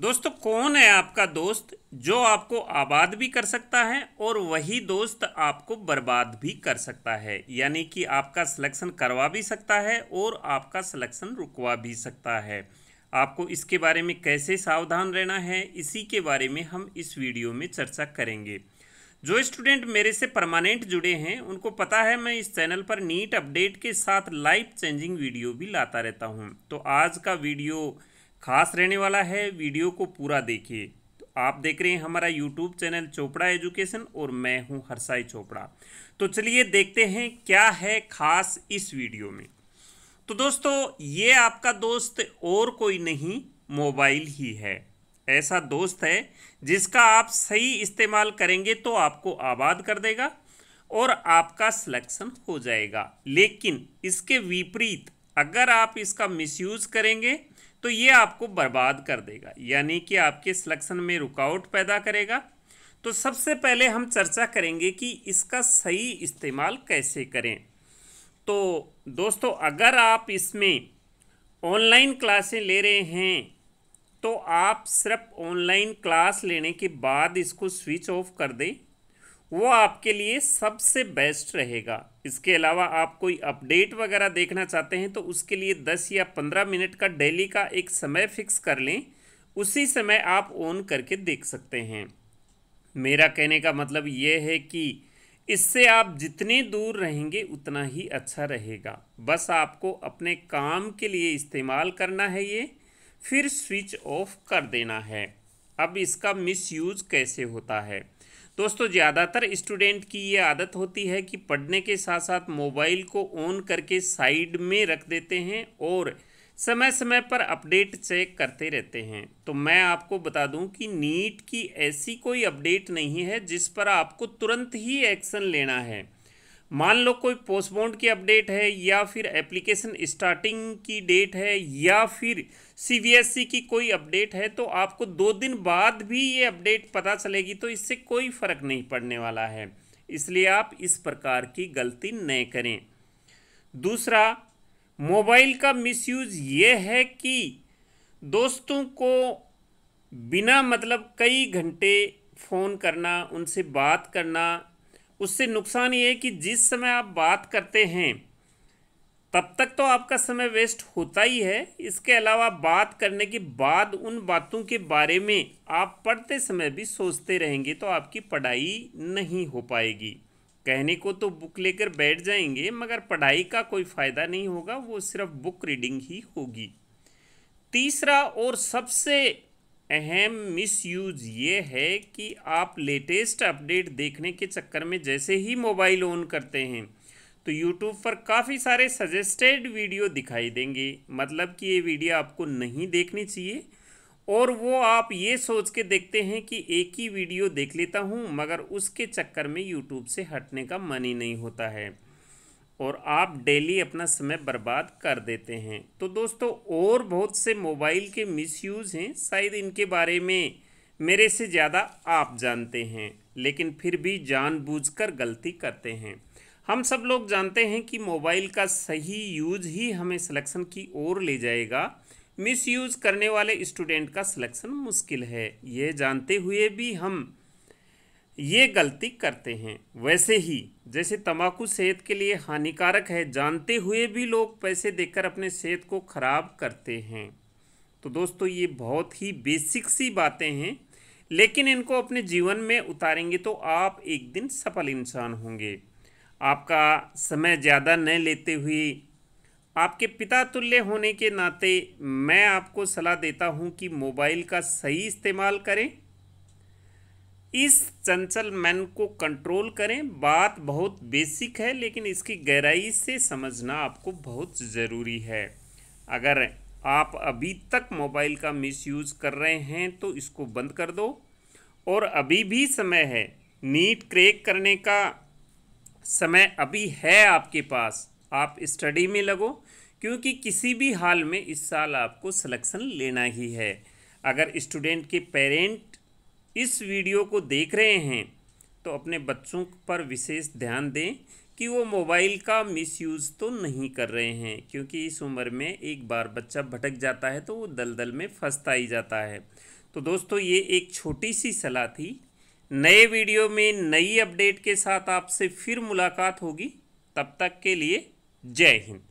दोस्तों कौन है आपका दोस्त जो आपको आबाद भी कर सकता है और वही दोस्त आपको बर्बाद भी कर सकता है यानी कि आपका सिलेक्शन करवा भी सकता है और आपका सिलेक्शन रुकवा भी सकता है आपको इसके बारे में कैसे सावधान रहना है इसी के बारे में हम इस वीडियो में चर्चा करेंगे जो स्टूडेंट मेरे से परमानेंट जुड़े हैं उनको पता है मैं इस चैनल पर नीट अपडेट के साथ लाइफ चेंजिंग वीडियो भी लाता रहता हूँ तो आज का वीडियो खास रहने वाला है वीडियो को पूरा देखिए तो आप देख रहे हैं हमारा यूट्यूब चैनल चोपड़ा एजुकेशन और मैं हूं हरसाई चोपड़ा तो चलिए देखते हैं क्या है खास इस वीडियो में तो दोस्तों ये आपका दोस्त और कोई नहीं मोबाइल ही है ऐसा दोस्त है जिसका आप सही इस्तेमाल करेंगे तो आपको आबाद कर देगा और आपका सिलेक्शन हो जाएगा लेकिन इसके विपरीत अगर आप इसका मिसयूज़ करेंगे तो ये आपको बर्बाद कर देगा यानी कि आपके सिलेक्शन में रुकावट पैदा करेगा तो सबसे पहले हम चर्चा करेंगे कि इसका सही इस्तेमाल कैसे करें तो दोस्तों अगर आप इसमें ऑनलाइन क्लासें ले रहे हैं तो आप सिर्फ ऑनलाइन क्लास लेने के बाद इसको स्विच ऑफ कर दें वो आपके लिए सबसे बेस्ट रहेगा इसके अलावा आप कोई अपडेट वगैरह देखना चाहते हैं तो उसके लिए दस या पंद्रह मिनट का डेली का एक समय फिक्स कर लें उसी समय आप ऑन करके देख सकते हैं मेरा कहने का मतलब ये है कि इससे आप जितने दूर रहेंगे उतना ही अच्छा रहेगा बस आपको अपने काम के लिए इस्तेमाल करना है ये फिर स्विच ऑफ कर देना है अब इसका मिसयूज कैसे होता है दोस्तों ज़्यादातर स्टूडेंट की ये आदत होती है कि पढ़ने के साथ साथ मोबाइल को ऑन करके साइड में रख देते हैं और समय समय पर अपडेट चेक करते रहते हैं तो मैं आपको बता दूं कि नीट की ऐसी कोई अपडेट नहीं है जिस पर आपको तुरंत ही एक्शन लेना है मान लो कोई पोस्टबोन्ड की अपडेट है या फिर एप्लीकेशन स्टार्टिंग की डेट है या फिर सी की कोई अपडेट है तो आपको दो दिन बाद भी ये अपडेट पता चलेगी तो इससे कोई फ़र्क नहीं पड़ने वाला है इसलिए आप इस प्रकार की गलती न करें दूसरा मोबाइल का मिसयूज़ ये है कि दोस्तों को बिना मतलब कई घंटे फ़ोन करना उनसे बात करना उससे नुकसान ये है कि जिस समय आप बात करते हैं तब तक तो आपका समय वेस्ट होता ही है इसके अलावा बात करने के बाद उन बातों के बारे में आप पढ़ते समय भी सोचते रहेंगे तो आपकी पढ़ाई नहीं हो पाएगी कहने को तो बुक लेकर बैठ जाएंगे मगर पढ़ाई का कोई फ़ायदा नहीं होगा वो सिर्फ बुक रीडिंग ही होगी तीसरा और सबसे अहम मिसयूज़ ये है कि आप लेटेस्ट अपडेट देखने के चक्कर में जैसे ही मोबाइल ऑन करते हैं तो YouTube पर काफ़ी सारे सजेस्टेड वीडियो दिखाई देंगे मतलब कि ये वीडियो आपको नहीं देखनी चाहिए और वो आप ये सोच के देखते हैं कि एक ही वीडियो देख लेता हूँ मगर उसके चक्कर में YouTube से हटने का मन ही नहीं होता है और आप डेली अपना समय बर्बाद कर देते हैं तो दोस्तों और बहुत से मोबाइल के मिसयूज़ हैं शायद इनके बारे में मेरे से ज़्यादा आप जानते हैं लेकिन फिर भी जानबूझकर गलती करते हैं हम सब लोग जानते हैं कि मोबाइल का सही यूज ही हमें सिलेक्शन की ओर ले जाएगा मिस यूज़ करने वाले स्टूडेंट का सिलेक्शन मुश्किल है यह जानते हुए भी हम ये गलती करते हैं वैसे ही जैसे तंबाकू सेहत के लिए हानिकारक है जानते हुए भी लोग पैसे देकर अपने सेहत को ख़राब करते हैं तो दोस्तों ये बहुत ही बेसिक सी बातें हैं लेकिन इनको अपने जीवन में उतारेंगे तो आप एक दिन सफल इंसान होंगे आपका समय ज़्यादा न लेते हुए आपके पिता तुल्य होने के नाते मैं आपको सलाह देता हूँ कि मोबाइल का सही इस्तेमाल करें इस चंचल मन को कंट्रोल करें बात बहुत बेसिक है लेकिन इसकी गहराई से समझना आपको बहुत ज़रूरी है अगर आप अभी तक मोबाइल का मिसयूज़ कर रहे हैं तो इसको बंद कर दो और अभी भी समय है नीट क्रेक करने का समय अभी है आपके पास आप स्टडी में लगो क्योंकि किसी भी हाल में इस साल आपको सिलेक्शन लेना ही है अगर स्टूडेंट के पेरेंट इस वीडियो को देख रहे हैं तो अपने बच्चों पर विशेष ध्यान दें कि वो मोबाइल का मिसयूज़ तो नहीं कर रहे हैं क्योंकि इस उम्र में एक बार बच्चा भटक जाता है तो वो दलदल में फंसता ही जाता है तो दोस्तों ये एक छोटी सी सलाह थी नए वीडियो में नई अपडेट के साथ आपसे फिर मुलाकात होगी तब तक के लिए जय हिंद